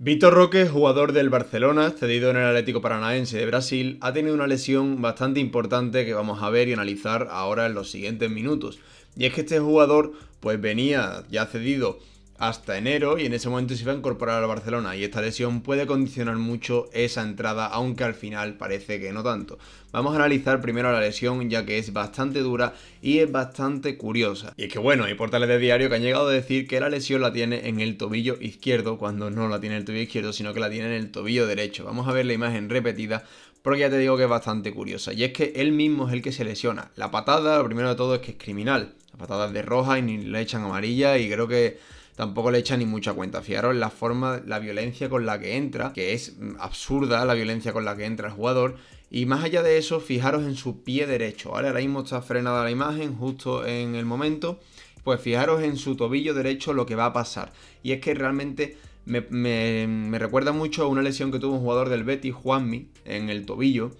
Vitor Roque, jugador del Barcelona, cedido en el Atlético Paranaense de Brasil, ha tenido una lesión bastante importante que vamos a ver y analizar ahora en los siguientes minutos. Y es que este jugador pues venía ya cedido hasta enero y en ese momento se iba a incorporar al Barcelona y esta lesión puede condicionar mucho esa entrada, aunque al final parece que no tanto. Vamos a analizar primero la lesión ya que es bastante dura y es bastante curiosa. Y es que bueno, hay portales de diario que han llegado a decir que la lesión la tiene en el tobillo izquierdo, cuando no la tiene en el tobillo izquierdo, sino que la tiene en el tobillo derecho. Vamos a ver la imagen repetida porque ya te digo que es bastante curiosa. Y es que él mismo es el que se lesiona. La patada, lo primero de todo es que es criminal. La patada es de roja y ni le echan amarilla y creo que tampoco le echa ni mucha cuenta. Fijaros la forma, la violencia con la que entra, que es mm, absurda la violencia con la que entra el jugador. Y más allá de eso, fijaros en su pie derecho, Ahora mismo está frenada la imagen justo en el momento. Pues fijaros en su tobillo derecho lo que va a pasar. Y es que realmente me, me recuerda mucho a una lesión que tuvo un jugador del Betis, Juanmi, en el tobillo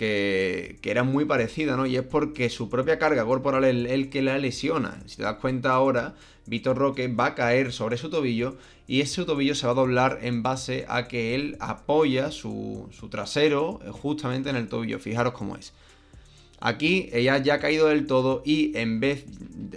que, era muy parecida, ¿no? Y es porque su propia carga corporal es el que la lesiona. Si te das cuenta ahora, Vitor Roque va a caer sobre su tobillo y ese tobillo se va a doblar en base a que él apoya su, su trasero eh, justamente en el tobillo. Fijaros cómo es. Aquí ella ya ha caído del todo y en vez,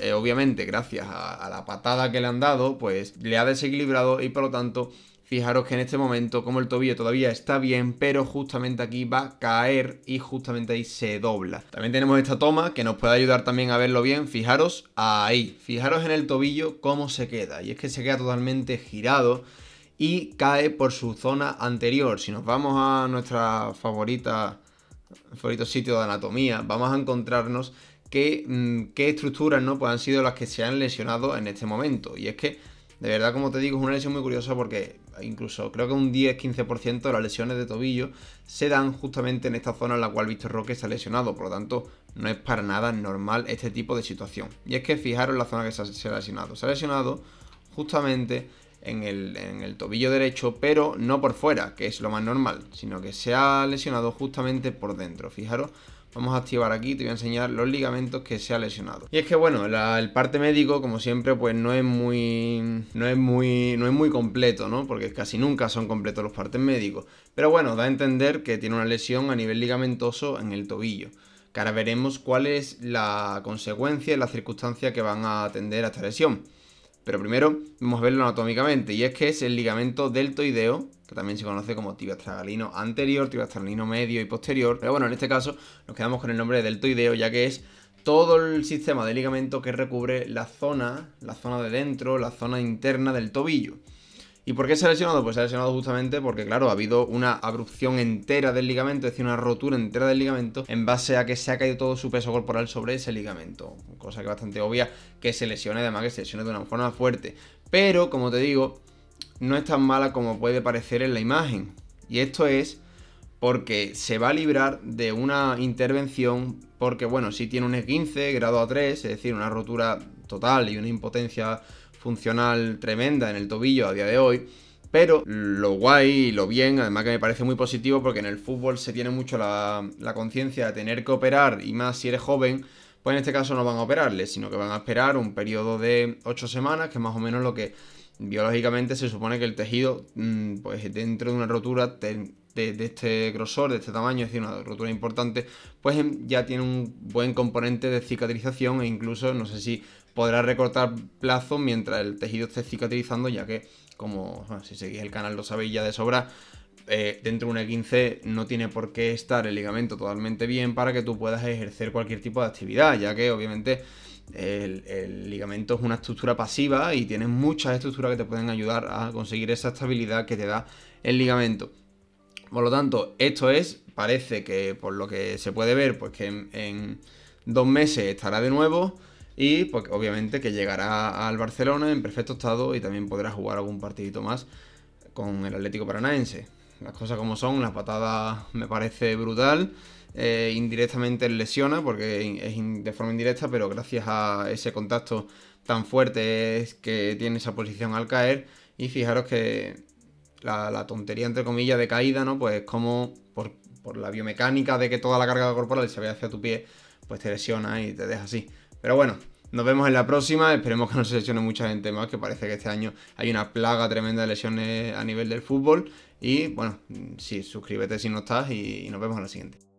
eh, obviamente gracias a la patada que le han dado, pues le ha desequilibrado y por lo tanto Fijaros que en este momento, como el tobillo todavía está bien, pero justamente aquí va a caer y justamente ahí se dobla. También tenemos esta toma que nos puede ayudar también a verlo bien. Fijaros ahí, fijaros en el tobillo cómo se queda. Y es que se queda totalmente girado y cae por su zona anterior. Si nos vamos a nuestra favorita favorito sitio de anatomía, vamos a encontrarnos qué, mm, estructuras ¿no? Pues han sido las que se han lesionado en este momento. Y es que, de verdad, como te digo, es una lesión muy curiosa porque incluso creo que un 10-15% de las lesiones de tobillo se dan justamente en esta zona en la cual Víctor Roque se ha lesionado. Por lo tanto, no es para nada normal este tipo de situación. Y es que fijaros la zona que se ha lesionado. Se ha lesionado justamente en el, tobillo derecho, pero no por fuera, que es lo más normal, sino que se ha lesionado justamente por dentro. Fijaros, Vamos a activar aquí, te voy a enseñar los ligamentos que se ha lesionado. Y es que bueno, el parte médico, como siempre, pues no es muy. no es muy. no es muy completo, ¿no? Porque casi nunca son completos los partes médicos. Pero bueno, da a entender que tiene una lesión a nivel ligamentoso en el tobillo. Que ahora veremos cuál es la consecuencia y la circunstancia que van a atender a esta lesión. Pero primero vamos a verlo anatómicamente, y es que es el ligamento deltoideo, que también se conoce como tibiastragalino anterior, tibiastragalino medio y posterior. Pero bueno, en este caso nos quedamos con el nombre deltoideo, ya que es todo el sistema de ligamento que recubre la zona, la zona de dentro, la zona interna del tobillo. ¿Y por qué se ha lesionado? Pues se ha lesionado justamente porque, claro, ha habido una abrupción entera del ligamento, es decir, una rotura entera del ligamento, en base a que se ha caído todo su peso corporal sobre ese ligamento cosa que es bastante obvia, que se lesione, además que se lesione de una forma fuerte. Pero, como te digo, no es tan mala como puede parecer en la imagen. Y esto es porque se va a librar de una intervención, porque bueno, si tiene un S15, grado A3, es decir, una rotura total y una impotencia funcional tremenda en el tobillo a día de hoy, pero lo guay y lo bien, además que me parece muy positivo porque en el fútbol se tiene mucho la, la conciencia de tener que operar y más si eres joven, pues en este caso no van a operarle, sino que van a esperar un periodo de 8 semanas, que es más o menos lo que biológicamente se supone que el tejido, mm, pues dentro de una rotura de, este grosor, de este tamaño, es decir, una rotura importante, pues em, ya tiene un buen componente de cicatrización e incluso no sé si podrá recortar plazo mientras el tejido esté cicatrizando, ya que, como si seguís el canal lo sabéis ya de sobra, eh, dentro de un e 15 no tiene por qué estar el ligamento totalmente bien para que tú puedas ejercer cualquier tipo de actividad, ya que obviamente el, ligamento es una estructura pasiva y tiene muchas estructuras que te pueden ayudar a conseguir esa estabilidad que te da el ligamento. Por lo tanto, esto es, parece que por lo que se puede ver, pues que en, en dos meses estará de nuevo. Y pues obviamente que llegará al Barcelona en perfecto estado y también podrá jugar algún partidito más con el Atlético Paranaense las cosas como son, la patada me parece brutal. Eh, indirectamente lesiona porque es de forma indirecta, pero gracias a ese contacto tan fuerte que tiene esa posición al caer. Y fijaros que la, tontería, entre comillas, de caída, ¿no? Pues como por, por, la biomecánica de que toda la carga corporal se ve hacia tu pie, pues te lesiona y te deja así. Pero bueno, nos vemos en la próxima. Esperemos que no se lesione mucha gente más, que parece que este año hay una plaga tremenda de lesiones a nivel del fútbol. Y bueno, sí, suscríbete si no estás y nos vemos en la siguiente.